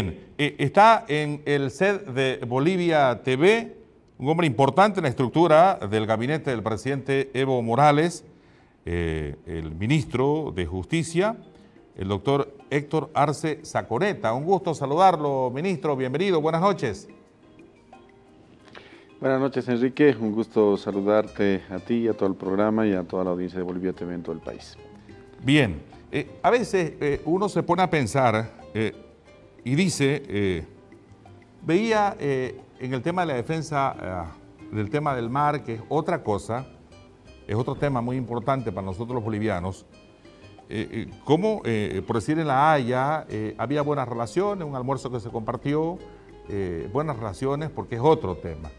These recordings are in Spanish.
Bien, eh, está en el set de Bolivia TV, un hombre importante en la estructura del gabinete del presidente Evo Morales, eh, el ministro de Justicia, el doctor Héctor Arce Sacoreta. Un gusto saludarlo, ministro. Bienvenido, buenas noches. Buenas noches, Enrique. Un gusto saludarte a ti y a todo el programa y a toda la audiencia de Bolivia TV en todo el país. Bien, eh, a veces uno se pone a pensar, y dice, eh, veía eh, en el tema de la defensa ah, del tema del mar, que es otra cosa, es otro tema muy importante para nosotros los bolivianos, eh, como por decir en La Haya, había buenas relaciones, un almuerzo que se compartió, buenas relaciones, porque es otro tema.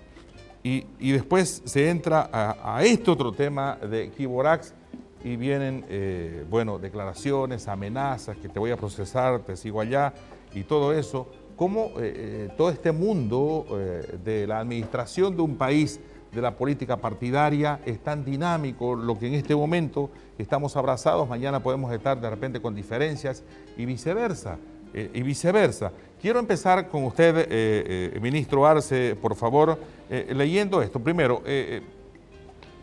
Y, después se entra a, este otro tema de Kiborax y vienen, bueno, declaraciones, amenazas, que te voy a procesar, te sigo allá, y todo eso, cómo eh, eh, todo este mundo eh, de la administración de un país, de la política partidaria, es tan dinámico, lo que en este momento estamos abrazados, mañana podemos estar de repente con diferencias y viceversa. y viceversa. Quiero empezar con usted, ministro Arce, por favor, leyendo esto. Primero,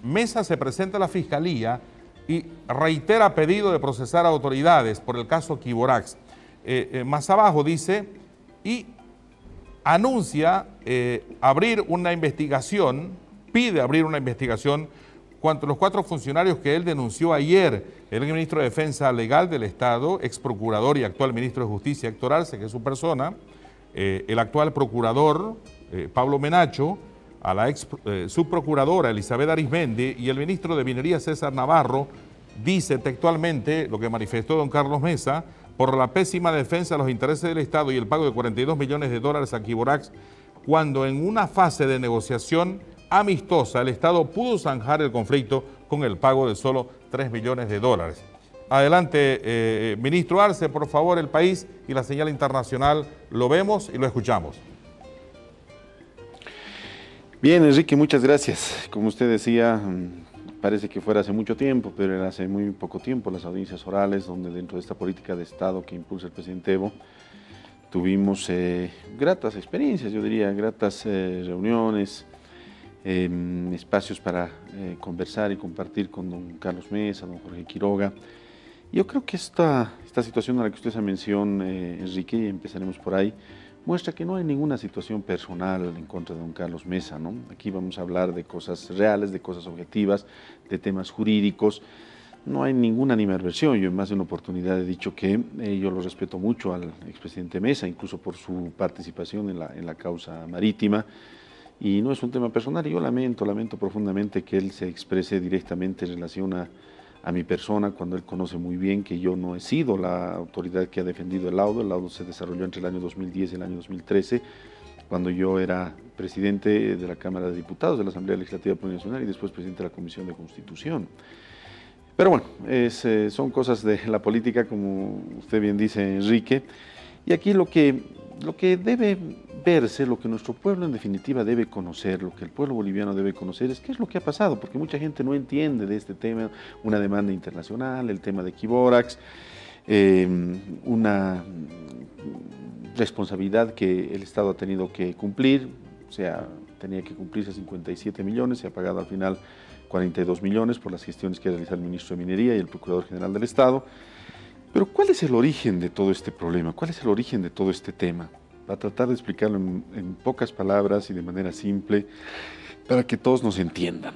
Mesa se presenta a la Fiscalía y reitera pedido de procesar a autoridades por el caso Kiborax. Eh, eh, más abajo dice, y anuncia eh, abrir una investigación, pide abrir una investigación cuanto los cuatro funcionarios que él denunció ayer, el ministro de Defensa Legal del Estado, ex procurador y actual ministro de Justicia, Héctor Arce, que es su persona, el actual procurador, Pablo Menacho, a la ex subprocuradora Elizabeth Arismendi y el ministro de Minería César Navarro, dice textualmente lo que manifestó don Carlos Mesa, por la pésima defensa de los intereses del Estado y el pago de 42 millones de dólares a Kiborax, cuando en una fase de negociación amistosa el Estado pudo zanjar el conflicto con el pago de solo 3 millones de dólares. Adelante, eh, eh, ministro Arce, por favor, el país y la señal internacional lo vemos y lo escuchamos. Bien, Enrique, muchas gracias. Como usted decía, mm, parece que fuera hace mucho tiempo, pero era hace muy poco tiempo las audiencias orales, donde dentro de esta política de Estado que impulsa el presidente Evo, tuvimos eh, gratas experiencias, yo diría, gratas eh, reuniones, em, espacios para eh, conversar y compartir con don Carlos Mesa, don Jorge Quiroga. Yo creo que esta, esta situación a la que usted se mencionado, Enrique, y empezaremos por ahí, muestra que no hay ninguna situación personal en contra de don Carlos Mesa. ¿no? Aquí vamos a hablar de cosas reales, de cosas objetivas, de temas jurídicos. No hay ninguna animadversión. Yo en más de una oportunidad he dicho que eh, yo lo respeto mucho al expresidente Mesa, incluso por su participación en la, en la causa marítima. Y no es un tema personal. Yo lamento, lamento profundamente que él se exprese directamente en relación a a mi persona cuando él conoce muy bien que yo no he sido la autoridad que ha defendido el laudo. El laudo se desarrolló entre el año 2010 y el año 2013, cuando yo era presidente de la Cámara de Diputados de la Asamblea Legislativa Nacional y después presidente de la Comisión de Constitución. Pero bueno, eh, son cosas de la política, como usted bien dice, Enrique. Y aquí lo que lo que debe verse, lo que nuestro pueblo en definitiva debe conocer, lo que el pueblo boliviano debe conocer es qué es lo que ha pasado, porque mucha gente no entiende de este tema, una demanda internacional, el tema de Kiborax, em, una responsabilidad que el Estado ha tenido que cumplir, o sea, tenía que cumplirse 57 millones, se ha pagado al final 42 millones por las gestiones que realiza el ministro de Minería y el Procurador General del Estado. Pero ¿cuál es el origen de todo este problema? ¿Cuál es el origen de todo este tema? a tratar de explicarlo en, pocas palabras y de manera simple, para que todos nos entiendan.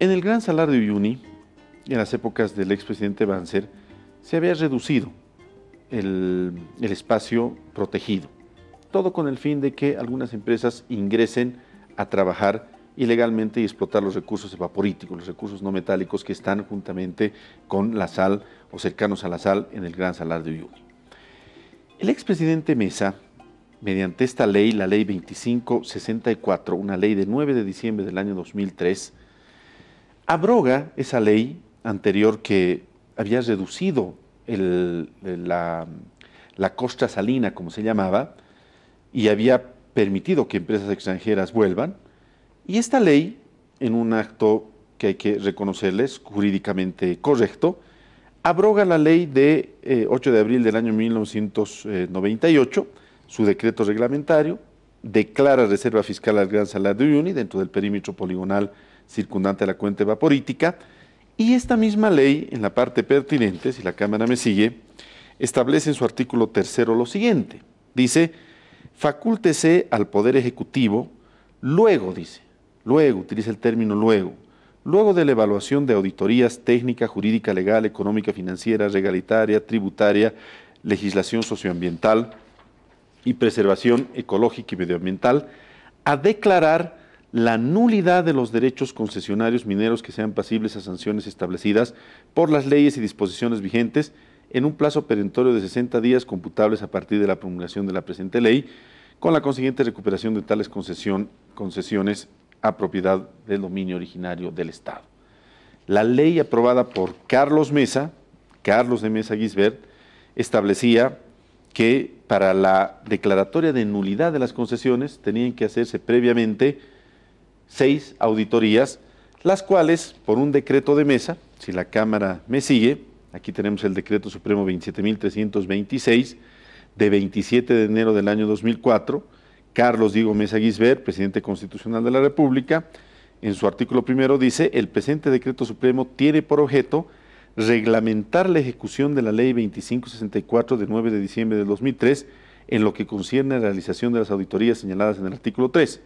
En el gran salario de Uyuni, en las épocas del expresidente Banzer, se había reducido el, el espacio protegido. Todo con el fin de que algunas empresas ingresen a trabajar ilegalmente y explotar los recursos evaporíticos, los recursos no metálicos que están juntamente con la sal o cercanos a la sal en el Gran Salar de Uyuni. El expresidente Mesa, mediante esta ley, la ley 2564, una ley de 9 de diciembre del año 2003, abroga esa ley anterior que había reducido la costa salina, como se llamaba, y había permitido que empresas extranjeras vuelvan, y esta ley, en un acto que hay que reconocerles jurídicamente correcto, abroga la ley de 8 eh, de abril del año 1998, su decreto reglamentario, declara reserva fiscal al Gran Salar de dentro del perímetro poligonal circundante a la cuenta evaporítica, y esta misma ley, en la parte pertinente, si la Cámara me sigue, establece en su artículo tercero lo siguiente. Dice, facúltese al Poder Ejecutivo, luego, dice, Luego, utiliza el término luego. Luego de la evaluación de auditorías técnica, jurídica, legal, económica, financiera, regalitaria, tributaria, legislación socioambiental y preservación ecológica y medioambiental, a declarar la nulidad de los derechos concesionarios mineros que sean pasibles a sanciones establecidas por las leyes y disposiciones vigentes en un plazo perentorio de 60 días computables a partir de la promulgación de la presente ley, con la consiguiente recuperación de tales concesión, concesiones propiedad del dominio originario del Estado. La ley aprobada por Carlos Mesa, Carlos de Mesa Gisbert, establecía que para la declaratoria de nulidad de las concesiones tenían que hacerse previamente seis auditorías, las cuales, por un decreto de mesa, si la Cámara me sigue, aquí tenemos el decreto supremo 27.326 de 27 de enero del año 2004, Carlos Diego Mesa Guisbert, presidente constitucional de la República, en su artículo primero dice, el presente decreto supremo tiene por objeto reglamentar la ejecución de la ley 2564 de 9 de diciembre de 2003 en lo que concierne a la realización de las auditorías señaladas en el artículo 3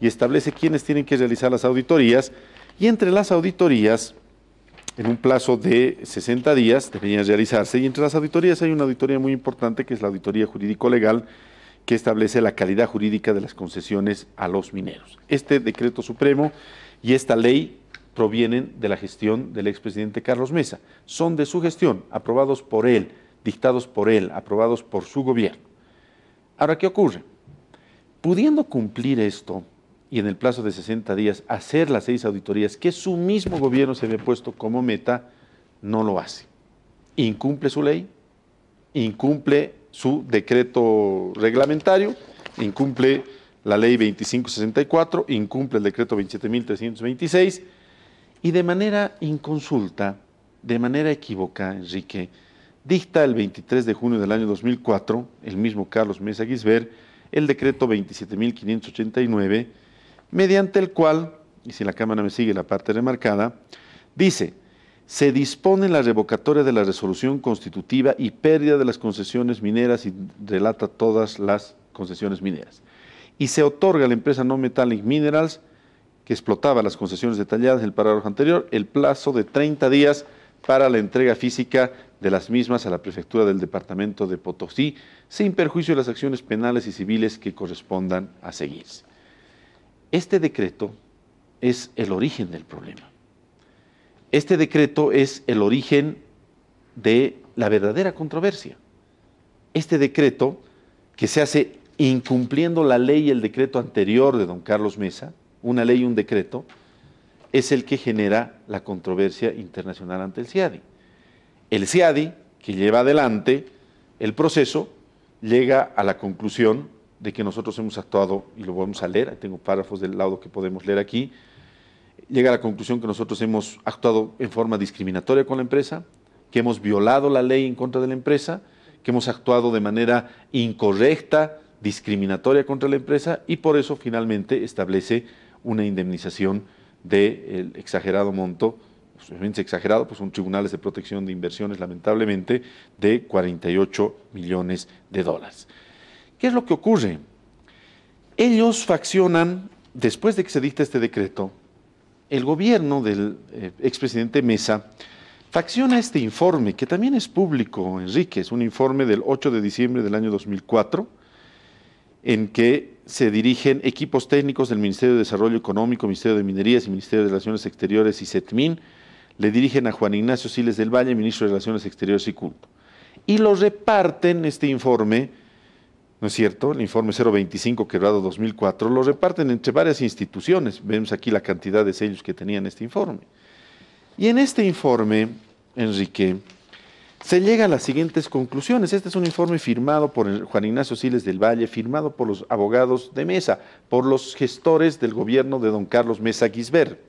y establece quiénes tienen que realizar las auditorías y entre las auditorías, en un plazo de 60 días, deberían realizarse y entre las auditorías hay una auditoría muy importante que es la auditoría jurídico-legal que establece la calidad jurídica de las concesiones a los mineros. Este decreto supremo y esta ley provienen de la gestión del expresidente Carlos Mesa. Son de su gestión, aprobados por él, dictados por él, aprobados por su gobierno. Ahora, ¿qué ocurre? Pudiendo cumplir esto y en el plazo de 60 días hacer las seis auditorías que su mismo gobierno se había puesto como meta, no lo hace. Incumple su ley, incumple su decreto reglamentario, incumple la ley 2564, incumple el decreto 27326 y de manera inconsulta, de manera equívoca, Enrique, dicta el 23 de junio del año 2004, el mismo Carlos Mesa Guisbert, el decreto 27589, mediante el cual, y si la cámara me sigue la parte remarcada, dice, se dispone la revocatoria de la resolución constitutiva y pérdida de las concesiones mineras y relata todas las concesiones mineras. Y se otorga a la empresa No Metallic Minerals, que explotaba las concesiones detalladas en el parágrafo anterior, el plazo de 30 días para la entrega física de las mismas a la prefectura del departamento de Potosí, sin perjuicio de las acciones penales y civiles que correspondan a seguirse. Este decreto es el origen del problema. Este decreto es el origen de la verdadera controversia. Este decreto, que se hace incumpliendo la ley y el decreto anterior de don Carlos Mesa, una ley y un decreto, es el que genera la controversia internacional ante el CIADI. El CIADI, que lleva adelante el proceso, llega a la conclusión de que nosotros hemos actuado, y lo vamos a leer, tengo párrafos del lado que podemos leer aquí, llega a la conclusión que nosotros hemos actuado en forma discriminatoria con la empresa, que hemos violado la ley en contra de la empresa, que hemos actuado de manera incorrecta, discriminatoria contra la empresa y por eso finalmente establece una indemnización del exagerado monto, obviamente exagerado, pues son tribunales de protección de inversiones lamentablemente, de 48 millones de dólares. ¿Qué es lo que ocurre? Ellos faccionan, después de que se dicta este decreto, el gobierno del eh, expresidente Mesa facciona este informe, que también es público, Enrique, es un informe del 8 de diciembre del año 2004, en que se dirigen equipos técnicos del Ministerio de Desarrollo Económico, Ministerio de Minerías y Ministerio de Relaciones Exteriores y CETMIN, le dirigen a Juan Ignacio Siles del Valle, ministro de Relaciones Exteriores y Culto. Y lo reparten, este informe, ¿no es cierto? El informe 025 quebrado 2004 lo reparten entre varias instituciones. Vemos aquí la cantidad de sellos que tenían este informe. Y en este informe, Enrique, se llega a las siguientes conclusiones. Este es un informe firmado por Juan Ignacio Siles del Valle, firmado por los abogados de Mesa, por los gestores del gobierno de don Carlos Mesa Guisbert.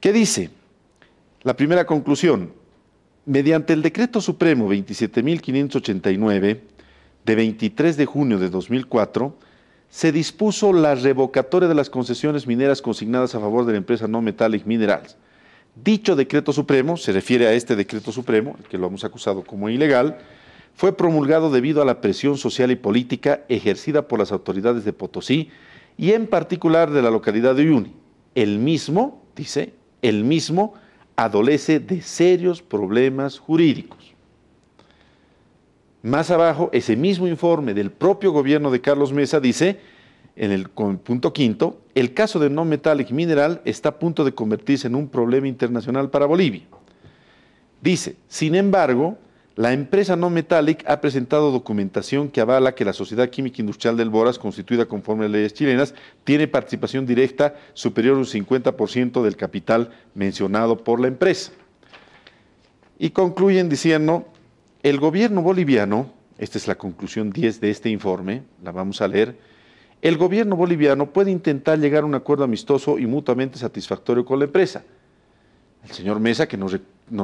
¿Qué dice? La primera conclusión, mediante el decreto supremo 27.589, de 23 de junio de 2004, se dispuso la revocatoria de las concesiones mineras consignadas a favor de la empresa No Metallic Minerals. Dicho decreto supremo, se refiere a este decreto supremo, que lo hemos acusado como ilegal, fue promulgado debido a la presión social y política ejercida por las autoridades de Potosí y en particular de la localidad de Uyuni. El mismo, dice, el mismo adolece de serios problemas jurídicos. Más abajo, ese mismo informe del propio gobierno de Carlos Mesa dice, en el punto quinto, el caso de No Metallic Mineral está a punto de convertirse en un problema internacional para Bolivia. Dice, sin embargo, la empresa No Metallic ha presentado documentación que avala que la Sociedad Química Industrial del Boras, constituida conforme a leyes chilenas, tiene participación directa superior a un 50% del capital mencionado por la empresa. Y concluyen diciendo, el gobierno boliviano, esta es la conclusión 10 de este informe, la vamos a leer, el gobierno boliviano puede intentar llegar a un acuerdo amistoso y mutuamente satisfactorio con la empresa. El señor Mesa, que nos,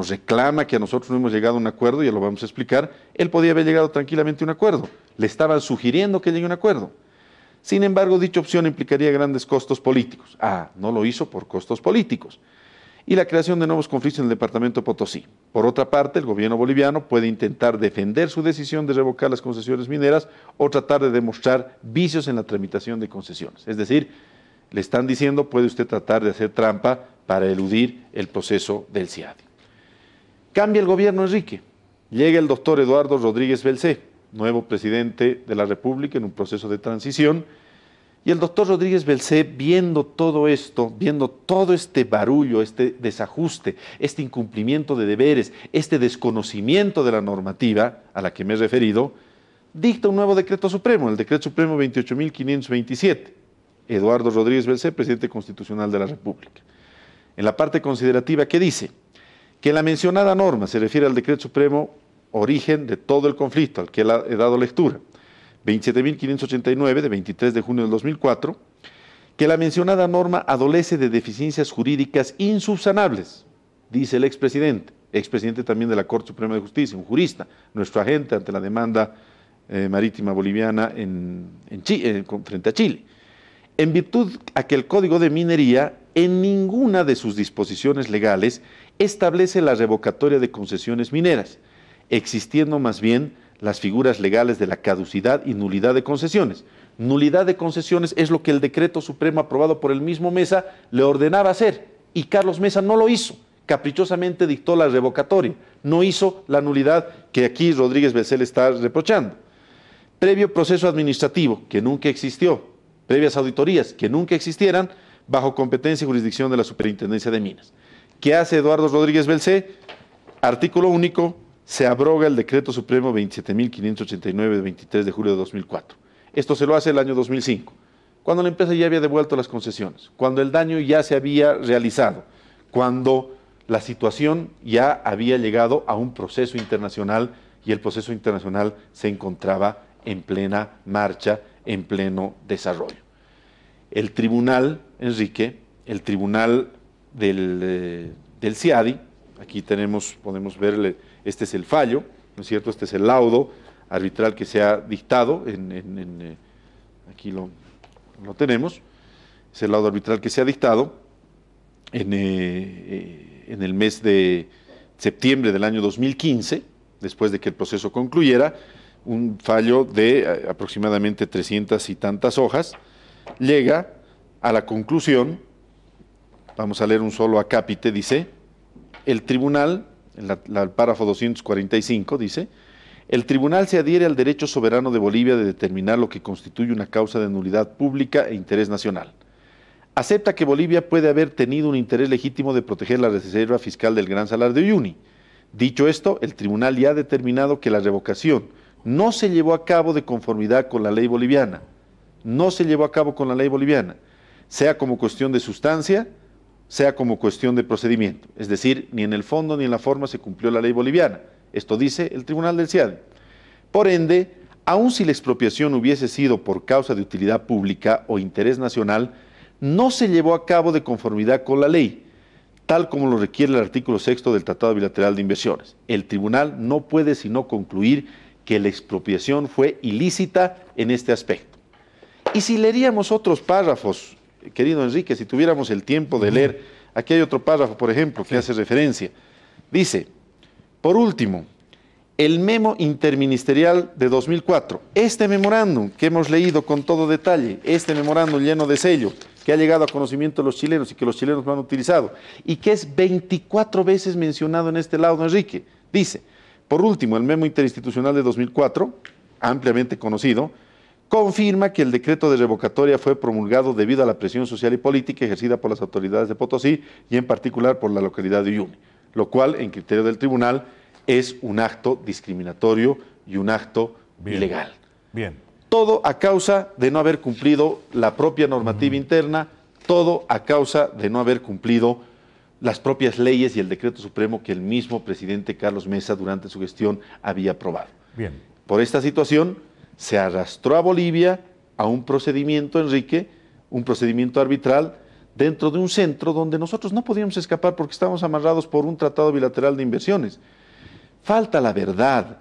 reclama que a nosotros no hemos llegado a un acuerdo, ya lo vamos a explicar, él podía haber llegado tranquilamente a un acuerdo. Le estaban sugiriendo que llegue a un acuerdo. Sin embargo, dicha opción implicaría grandes costos políticos. Ah, no lo hizo por costos políticos y la creación de nuevos conflictos en el departamento Potosí. Por otra parte, el gobierno boliviano puede intentar defender su decisión de revocar las concesiones mineras o tratar de demostrar vicios en la tramitación de concesiones. Es decir, le están diciendo, puede usted tratar de hacer trampa para eludir el proceso del CIAD. Cambia el gobierno, Enrique. Llega el doctor Eduardo Rodríguez Belcé, nuevo presidente de la República en un proceso de transición y el doctor Rodríguez Belcé, viendo todo esto, viendo todo este barullo, este desajuste, este incumplimiento de deberes, este desconocimiento de la normativa a la que me he referido, dicta un nuevo decreto supremo, el decreto supremo 28.527, Eduardo Rodríguez Belcé, presidente constitucional de la República. En la parte considerativa que dice que la mencionada norma se refiere al decreto supremo origen de todo el conflicto al que he dado lectura 27.589 de 23 de junio del 2004, que la mencionada norma adolece de deficiencias jurídicas insubsanables, dice el expresidente, expresidente también de la Corte Suprema de Justicia, un jurista, nuestro agente ante la demanda eh, marítima boliviana eh, frente a Chile, en virtud a que el Código de Minería en ninguna de sus disposiciones legales establece la revocatoria de concesiones mineras, existiendo más bien las figuras legales de la caducidad y nulidad de concesiones. Nulidad de concesiones es lo que el decreto supremo aprobado por el mismo Mesa le ordenaba hacer y Carlos Mesa no lo hizo. Caprichosamente dictó la revocatoria, no hizo la nulidad que aquí Rodríguez Becel está reprochando. Previo proceso administrativo, que nunca existió, previas auditorías, que nunca existieran, bajo competencia y jurisdicción de la Superintendencia de Minas. ¿Qué hace Eduardo Rodríguez Belcé? Artículo único, se abroga el decreto supremo 27.589 de 23 de julio de 2004. Esto se lo hace el año 2005, cuando la empresa ya había devuelto las concesiones, cuando el daño ya se había realizado, cuando la situación ya había llegado a un proceso internacional y el proceso internacional se encontraba en plena marcha, en pleno desarrollo. El tribunal, Enrique, el tribunal del, eh, del CIADI, aquí tenemos, podemos verle este es el fallo, ¿no es cierto? Este es el laudo arbitral que se ha dictado, en, eh, aquí lo, lo, tenemos, es el laudo arbitral que se ha dictado en, eh, eh, en el mes de septiembre del año 2015, después de que el proceso concluyera, un fallo de aproximadamente 300 y tantas hojas, llega a la conclusión, vamos a leer un solo acápite, dice, el tribunal en el párrafo 245 dice, el tribunal se adhiere al derecho soberano de Bolivia de determinar lo que constituye una causa de nulidad pública e interés nacional. Acepta que Bolivia puede haber tenido un interés legítimo de proteger la reserva fiscal del Gran Salar de Uyuni. Dicho esto, el tribunal ya ha determinado que la revocación no se llevó a cabo de conformidad con la ley boliviana. No se llevó a cabo con la ley boliviana, sea como cuestión de sustancia, sea como cuestión de procedimiento. Es decir, ni en el fondo ni en la forma se cumplió la ley boliviana. Esto dice el Tribunal del CIAD. Por ende, aun si la expropiación hubiese sido por causa de utilidad pública o interés nacional, no se llevó a cabo de conformidad con la ley, tal como lo requiere el artículo sexto del Tratado Bilateral de Inversiones. El Tribunal no puede sino concluir que la expropiación fue ilícita en este aspecto. Y si leeríamos otros párrafos querido Enrique, si tuviéramos el tiempo de leer, aquí hay otro párrafo, por ejemplo, que hace referencia. Dice, por último, el memo interministerial de 2004, este memorándum que hemos leído con todo detalle, este memorándum lleno de sello, que ha llegado a conocimiento de los chilenos y que los chilenos lo han utilizado, y que es 24 veces mencionado en este lado, Enrique. Dice, por último, el memo interinstitucional de 2004, ampliamente conocido, confirma que el decreto de revocatoria fue promulgado debido a la presión social y política ejercida por las autoridades de Potosí y en particular por la localidad de Uyuni, lo cual, en criterio del tribunal, es un acto discriminatorio y un acto ilegal. Bien. Todo a causa de no haber cumplido la propia normativa interna, todo a causa de no haber cumplido las propias leyes y el decreto supremo que el mismo presidente Carlos Mesa durante su gestión había aprobado. Bien. Por esta situación, se arrastró a Bolivia a un procedimiento, Enrique, un procedimiento arbitral dentro de un centro donde nosotros no podíamos escapar porque estábamos amarrados por un tratado bilateral de inversiones. Falta la verdad.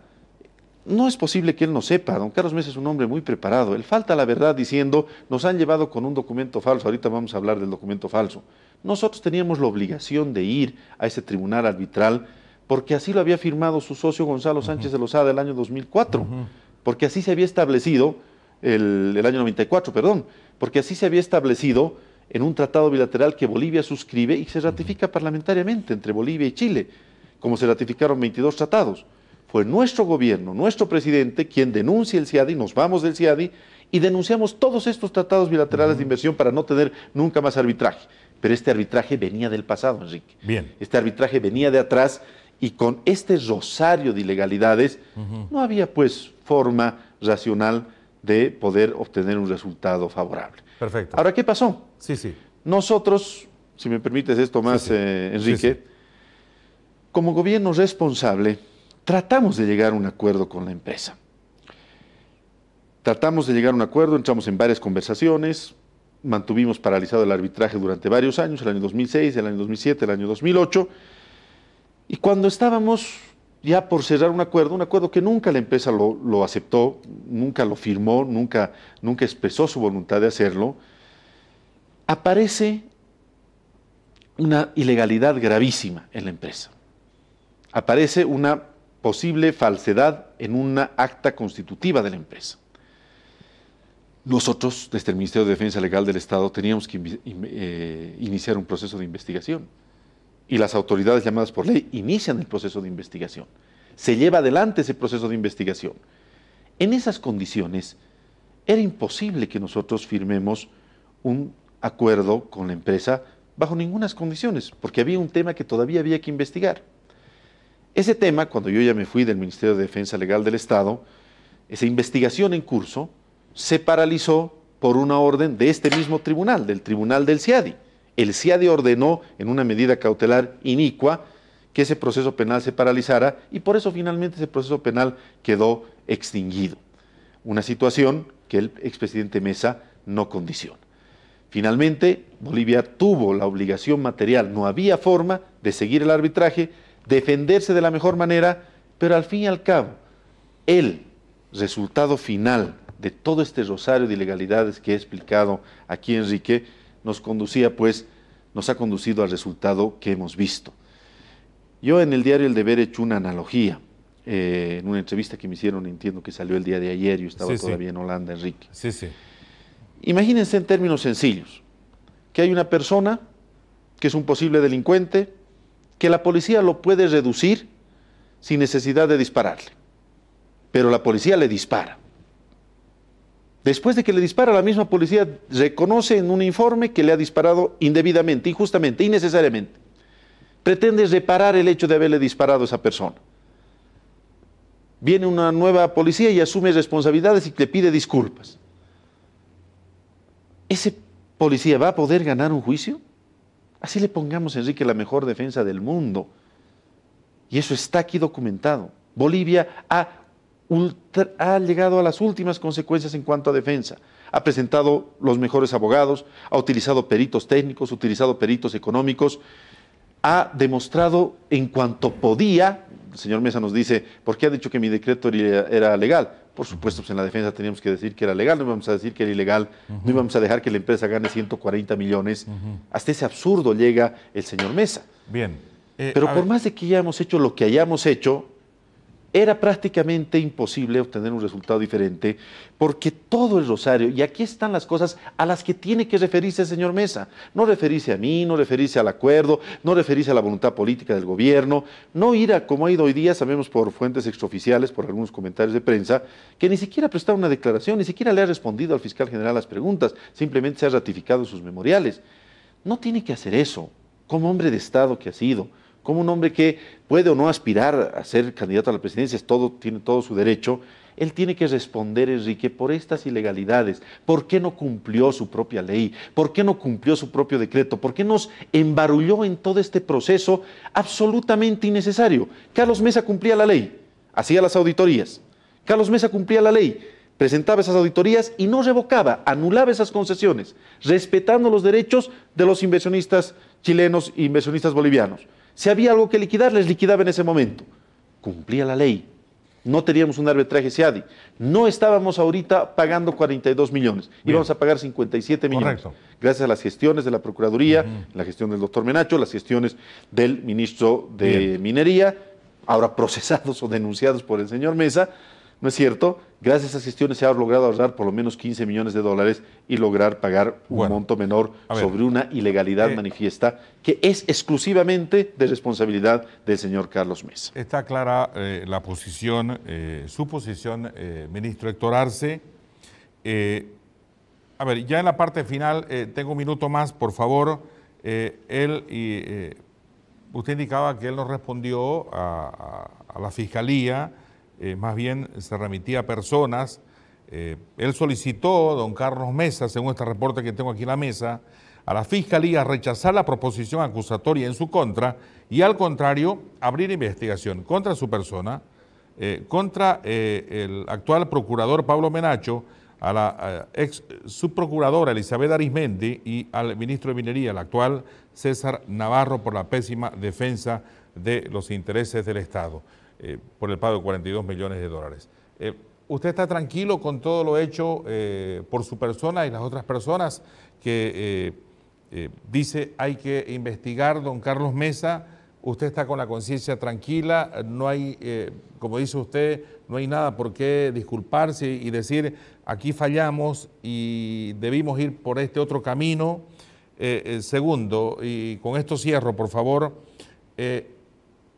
No es posible que él no sepa. Don Carlos Mesa es un hombre muy preparado. Él falta la verdad diciendo, nos han llevado con un documento falso. Ahorita vamos a hablar del documento falso. Nosotros teníamos la obligación de ir a ese tribunal arbitral porque así lo había firmado su socio Gonzalo Sánchez de Lozada el año 2004 porque así se había establecido, el, año 94, perdón, porque así se había establecido en un tratado bilateral que Bolivia suscribe y se ratifica parlamentariamente entre Bolivia y Chile, como se ratificaron 22 tratados. Fue nuestro gobierno, nuestro presidente, quien denuncia el CIADI, nos vamos del CIADI y denunciamos todos estos tratados bilaterales de inversión para no tener nunca más arbitraje. Pero este arbitraje venía del pasado, Enrique. Bien. Este arbitraje venía de atrás y con este rosario de ilegalidades no había pues forma racional de poder obtener un resultado favorable. Perfecto. Ahora, ¿qué pasó? Sí, sí. Nosotros, si me permites esto más, eh, Enrique, como gobierno responsable, tratamos de llegar a un acuerdo con la empresa. Tratamos de llegar a un acuerdo, entramos en varias conversaciones, mantuvimos paralizado el arbitraje durante varios años, el año 2006, el año 2007, el año 2008. Y cuando estábamos ya por cerrar un acuerdo, un acuerdo que nunca la empresa lo, aceptó, nunca lo firmó, nunca, nunca expresó su voluntad de hacerlo, aparece una ilegalidad gravísima en la empresa. Aparece una posible falsedad en una acta constitutiva de la empresa. Nosotros, desde el Ministerio de Defensa Legal del Estado, teníamos que eh, iniciar un proceso de investigación y las autoridades llamadas por ley inician el proceso de investigación. Se lleva adelante ese proceso de investigación. En esas condiciones, era imposible que nosotros firmemos un acuerdo con la empresa bajo ninguna condición, porque había un tema que todavía había que investigar. Ese tema, cuando yo ya me fui del Ministerio de Defensa Legal del Estado, esa investigación en curso se paralizó por una orden de este mismo tribunal, del Tribunal del CIADI el CIADE ordenó, en una medida cautelar inicua, que ese proceso penal se paralizara y por eso finalmente ese proceso penal quedó extinguido. Una situación que el expresidente Mesa no condiciona. Finalmente, Bolivia tuvo la obligación material, no había forma de seguir el arbitraje, defenderse de la mejor manera, pero al fin y al cabo, el resultado final de todo este rosario de ilegalidades que he explicado aquí, Enrique, nos conducía, pues, nos ha conducido al resultado que hemos visto. Yo en el diario El Deber he hecho una analogía. Eh, en una entrevista que me hicieron, entiendo que salió el día de ayer, y estaba todavía en Holanda, Enrique. Sí, sí. Imagínense en términos sencillos, que hay una persona que es un posible delincuente, que la policía lo puede reducir sin necesidad de dispararle, pero la policía le dispara. Después de que le dispara, la misma policía reconoce en un informe que le ha disparado indebidamente, injustamente, innecesariamente. Pretende reparar el hecho de haberle disparado a esa persona. Viene una nueva policía y asume responsabilidades y le pide disculpas. ¿Ese policía va a poder ganar un juicio? Así le pongamos, Enrique, la mejor defensa del mundo. Y eso está aquí documentado. Bolivia ha ha llegado a las últimas consecuencias en cuanto a defensa. Ha presentado los mejores abogados, ha utilizado peritos técnicos, ha utilizado peritos económicos, ha demostrado en cuanto podía, el señor Mesa nos dice, ¿por qué ha dicho que mi decreto era legal? Por supuesto, pues en la defensa teníamos que decir que era legal, no íbamos a decir que era ilegal, no íbamos a dejar que la empresa gane 140 millones. Hasta ese absurdo llega el señor Mesa. Bien. Eh, Pero por más de que ya hemos hecho lo que hayamos hecho, era prácticamente imposible obtener un resultado diferente porque todo el Rosario, y aquí están las cosas a las que tiene que referirse el señor Mesa, no referirse a mí, no referirse al acuerdo, no referirse a la voluntad política del gobierno, no ir a como ha ido hoy día, sabemos por fuentes extraoficiales, por algunos comentarios de prensa, que ni siquiera ha prestado una declaración, ni siquiera le ha respondido al fiscal general las preguntas, simplemente se ha ratificado sus memoriales. No tiene que hacer eso, como hombre de Estado que ha sido como un hombre que puede o no aspirar a ser candidato a la presidencia, todo, tiene todo su derecho, él tiene que responder, Enrique, por estas ilegalidades. ¿Por qué no cumplió su propia ley? ¿Por qué no cumplió su propio decreto? ¿Por qué nos embarulló en todo este proceso absolutamente innecesario? Carlos Mesa cumplía la ley, hacía las auditorías. Carlos Mesa cumplía la ley, presentaba esas auditorías y no revocaba, anulaba esas concesiones, respetando los derechos de los inversionistas chilenos e inversionistas bolivianos. Si había algo que liquidar, les liquidaba en ese momento. Cumplía la ley. No teníamos un arbitraje SEADI. No estábamos ahorita pagando 42 millones. Íbamos a pagar 57 millones. Correcto. Gracias a las gestiones de la Procuraduría, la gestión del doctor Menacho, las gestiones del ministro de Minería, ahora procesados o denunciados por el señor Mesa. ¿No es cierto? Gracias a esas gestiones se ha logrado ahorrar por lo menos 15 millones de dólares y lograr pagar un monto menor sobre una ilegalidad eh, manifiesta que es exclusivamente de responsabilidad del señor Carlos Mesa. Está clara eh, la posición, eh, su posición, ministro Héctor Arce. a ver, ya en la parte final, tengo un minuto más, por favor. él y usted indicaba que él no respondió a la fiscalía eh, más bien se remitía a personas. Eh, él solicitó, don Carlos Mesa, según este reporte que tengo aquí en la mesa, a la Fiscalía rechazar la proposición acusatoria en su contra y al contrario abrir investigación contra su persona, eh, contra el actual procurador Pablo Menacho, a la ex subprocuradora Elizabeth Arismendi y al ministro de Minería, el actual César Navarro, por la pésima defensa de los intereses del Estado. Eh, por el pago de 42 millones de dólares. Eh, ¿Usted está tranquilo con todo lo hecho eh, por su persona y las otras personas que dice hay que investigar, don Carlos Mesa? ¿Usted está con la conciencia tranquila? No hay, como dice usted, no hay nada por qué disculparse y decir aquí fallamos y debimos ir por este otro camino. segundo, y con esto cierro, por favor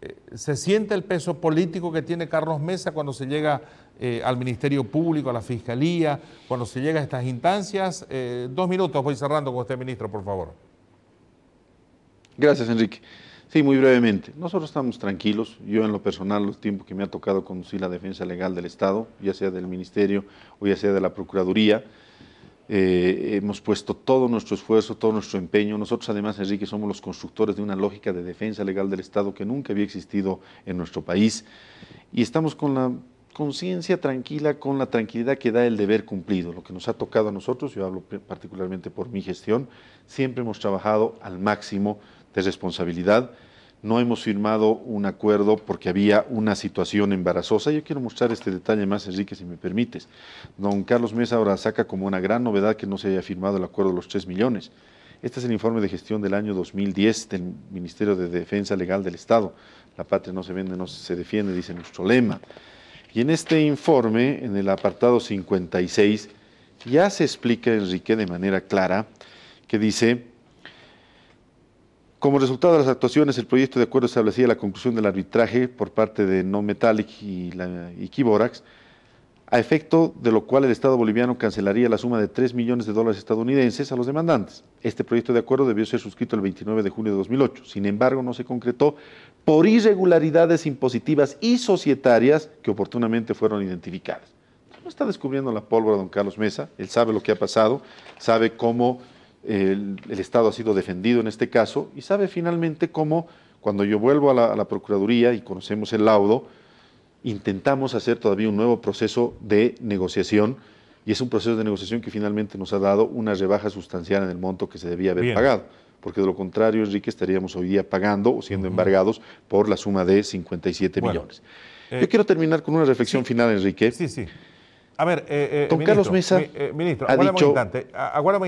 eh, se siente el peso político que tiene Carlos Mesa cuando se llega eh, al Ministerio Público, a la Fiscalía, cuando se llega a estas instancias. Eh, dos minutos, voy cerrando con usted, ministro, por favor. Gracias, Enrique. Sí, muy brevemente. Nosotros estamos tranquilos. Yo en lo personal, los tiempos que me ha tocado conducir la defensa legal del Estado, ya sea del Ministerio o ya sea de la Procuraduría, eh, hemos puesto todo nuestro esfuerzo, todo nuestro empeño. Nosotros además, Enrique, somos los constructores de una lógica de defensa legal del Estado que nunca había existido en nuestro país y estamos con la conciencia tranquila, con la tranquilidad que da el deber cumplido. Lo que nos ha tocado a nosotros, yo hablo particularmente por mi gestión, siempre hemos trabajado al máximo de responsabilidad no hemos firmado un acuerdo porque había una situación embarazosa. Yo quiero mostrar este detalle más, Enrique, si me permites. Don Carlos Mesa ahora saca como una gran novedad que no se haya firmado el acuerdo de los 3 millones. Este es el informe de gestión del año 2010 del Ministerio de Defensa Legal del Estado. La patria no se vende, no se defiende, dice nuestro lema. Y en este informe, en el apartado 56, ya se explica, Enrique, de manera clara, que dice como resultado de las actuaciones, el proyecto de acuerdo establecía la conclusión del arbitraje por parte de No Metallic y, la, Kiborax, a efecto de lo cual el Estado boliviano cancelaría la suma de 3 millones de dólares estadounidenses a los demandantes. Este proyecto de acuerdo debió ser suscrito el 29 de junio de 2008. Sin embargo, no se concretó por irregularidades impositivas y societarias que oportunamente fueron identificadas. No está descubriendo la pólvora don Carlos Mesa, él sabe lo que ha pasado, sabe cómo el, Estado ha sido defendido en este caso y sabe finalmente cómo, cuando yo vuelvo a la, Procuraduría y conocemos el laudo, intentamos hacer todavía un nuevo proceso de negociación y es un proceso de negociación que finalmente nos ha dado una rebaja sustancial en el monto que se debía haber pagado. Porque de lo contrario, Enrique, estaríamos hoy día pagando o siendo embargados por la suma de 57 millones. yo eh, quiero terminar con una reflexión final, Enrique. Sí, sí. A ver, eh, eh, Don ministro, Carlos Mesa eh, ministro, ha dicho instante,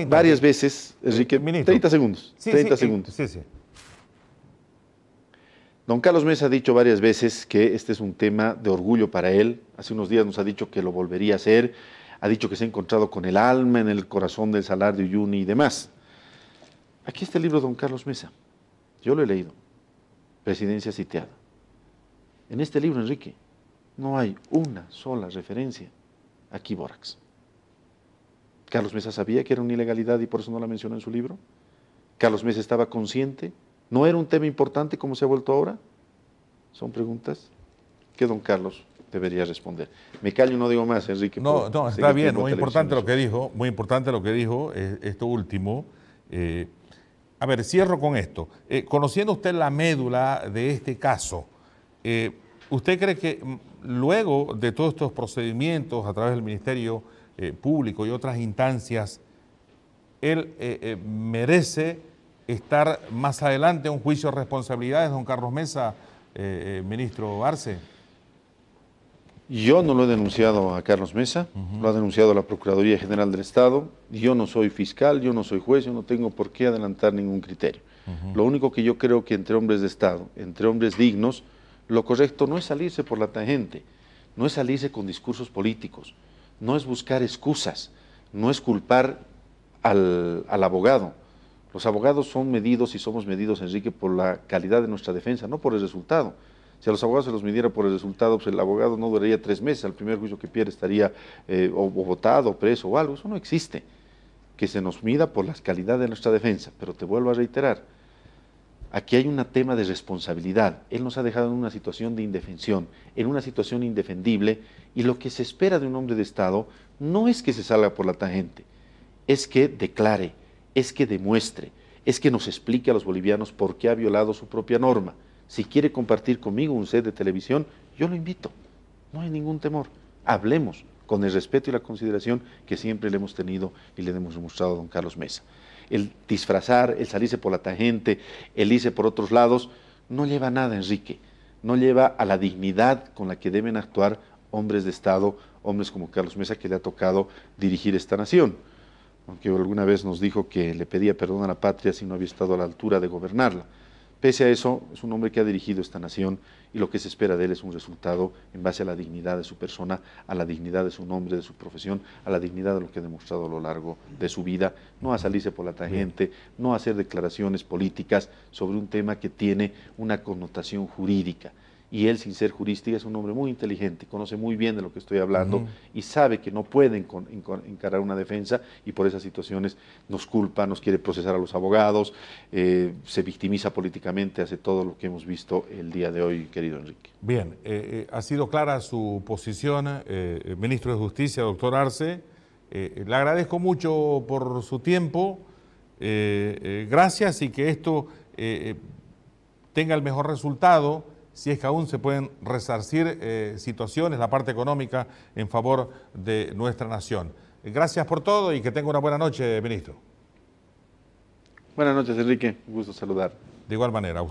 varias veces, Enrique, 30 segundos, 30 segundos. Don Carlos Mesa ha dicho varias veces que este es un tema de orgullo para él. Hace unos días nos ha dicho que lo volvería a hacer. Ha dicho que se ha encontrado con el alma en el corazón del salario de Uyuni y demás. Aquí está el libro de Don Carlos Mesa. Yo lo he leído. Presidencia sitiada. En este libro, Enrique, no hay una sola referencia aquí Borax Carlos Mesa sabía que era una ilegalidad y por eso no la mencionó en su libro. Carlos Mesa estaba consciente. ¿No era un tema importante como se ha vuelto ahora? Son preguntas que don Carlos debería responder. Me callo, no digo más, Enrique. No, no, está bien, muy importante lo que dijo, muy importante lo que dijo eh, esto último. Eh, a ver, cierro con esto. Eh, conociendo usted la médula de este caso, ¿usted cree que luego de todos estos procedimientos a través del Ministerio eh, Público y otras instancias, él eh, eh, merece estar más adelante un juicio de responsabilidades, don Carlos Mesa, ministro Arce. Yo no lo he denunciado a Carlos Mesa, lo ha denunciado la Procuraduría General del Estado. Yo no soy fiscal, yo no soy juez, yo no tengo por qué adelantar ningún criterio. Lo único que yo creo que entre hombres de Estado, entre hombres dignos, lo correcto no es salirse por la tangente, no es salirse con discursos políticos, no es buscar excusas, no es culpar al, abogado. Los abogados son medidos y somos medidos, Enrique, por la calidad de nuestra defensa, no por el resultado. Si a los abogados se los midiera por el resultado, pues el abogado no duraría tres meses, al primer juicio que pierde estaría eh, o, o preso o algo. Eso no existe. Que se nos mida por la calidad de nuestra defensa. Pero te vuelvo a reiterar, Aquí hay un tema de responsabilidad. Él nos ha dejado en una situación de indefensión, en una situación indefendible, y lo que se espera de un hombre de Estado no es que se salga por la tangente, es que declare, es que demuestre, es que nos explique a los bolivianos por qué ha violado su propia norma. Si quiere compartir conmigo un set de televisión, yo lo invito. No hay ningún temor. Hablemos con el respeto y la consideración que siempre le hemos tenido y le hemos mostrado a don Carlos Mesa el disfrazar, el salirse por la tangente, el irse por otros lados, no lleva a nada, Enrique. No lleva a la dignidad con la que deben actuar hombres de Estado, hombres como Carlos Mesa, que le ha tocado dirigir esta nación. Aunque alguna vez nos dijo que le pedía perdón a la patria si no había estado a la altura de gobernarla. Pese a eso, es un hombre que ha dirigido esta nación y lo que se espera de él es un resultado en base a la dignidad de su persona, a la dignidad de su nombre, de su profesión, a la dignidad de lo que ha demostrado a lo largo de su vida, no a salirse por la tangente, no a hacer declaraciones políticas sobre un tema que tiene una connotación jurídica y él, sin ser jurista, es un hombre muy inteligente, conoce muy bien de lo que estoy hablando y sabe que no puede encarar una defensa y por esas situaciones nos culpa, nos quiere procesar a los abogados, eh, se victimiza políticamente, hace todo lo que hemos visto el día de hoy, querido Enrique. Bien, eh, eh, ha sido clara su posición, ministro de Justicia, doctor Arce. le agradezco mucho por su tiempo. gracias y que esto tenga el mejor resultado si es que aún se pueden resarcir eh, situaciones, la parte económica en favor de nuestra nación. Gracias por todo y que tenga una buena noche, ministro. Buenas noches, Enrique. Un gusto saludar. De igual manera.